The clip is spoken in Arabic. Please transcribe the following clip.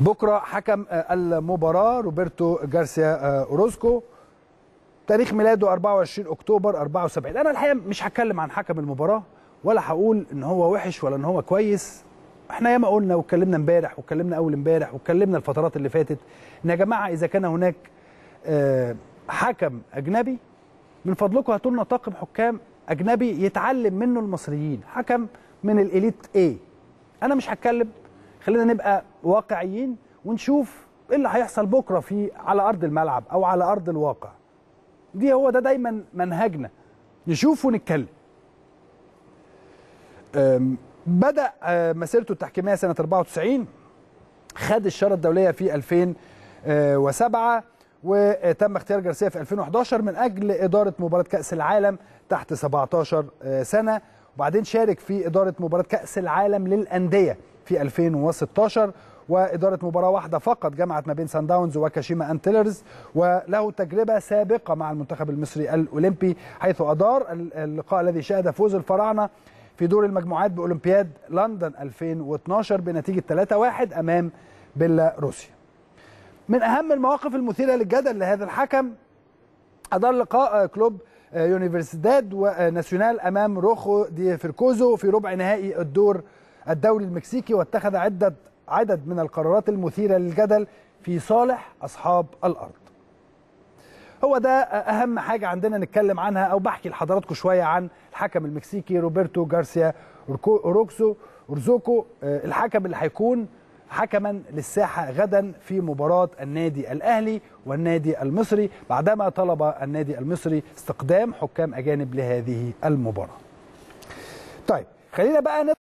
بكره حكم آه، المباراه روبرتو جارسيا آه، اوروسكو تاريخ ميلاده 24 اكتوبر 74 انا الحقيقه مش هتكلم عن حكم المباراه ولا هقول ان هو وحش ولا ان هو كويس احنا ياما قلنا واتكلمنا امبارح واتكلمنا اول امبارح واتكلمنا الفترات اللي فاتت ان يا جماعه اذا كان هناك آه، حكم اجنبي من فضلكم هاتوا لنا طاقم حكام اجنبي يتعلم منه المصريين حكم من الاليت ايه انا مش هتكلم خلينا نبقى واقعيين ونشوف ايه اللي هيحصل بكره في على ارض الملعب او على ارض الواقع دي هو ده دا دايما منهجنا نشوف ونتكلم بدا أه، مسيرته التحكيميه سنه 94 خد الشاره الدوليه في 2007 أه، وتم اختيار جارسيا في 2011 من اجل اداره مباراه كاس العالم تحت 17 أه، سنه وبعدين شارك في إدارة مباراة كأس العالم للأندية في 2016 وإدارة مباراة واحدة فقط جمعت ما بين سان داونز وكاشيما أنتلرز وله تجربة سابقة مع المنتخب المصري الأولمبي حيث أدار اللقاء الذي شهد فوز الفراعنة في دور المجموعات بأولمبياد لندن 2012 بنتيجة 3-1 أمام بيلاروسيا من أهم المواقف المثيرة للجدل لهذا الحكم أدار لقاء كلوب آه، يونيفرسيداد وناسيونال امام روخو دي فيركوزو في ربع نهائي الدور الدوري المكسيكي واتخذ عدة عدد من القرارات المثيرة للجدل في صالح أصحاب الأرض هو ده أهم حاجة عندنا نتكلم عنها أو بحكي لحضراتكم شوية عن الحكم المكسيكي روبرتو جارسيا أوركسو اورزوكو آه، الحكم اللي هيكون حكما للساحة غدا في مباراة النادي الأهلي والنادي المصري بعدما طلب النادي المصري استقدام حكام أجانب لهذه المباراة طيب خلينا بقى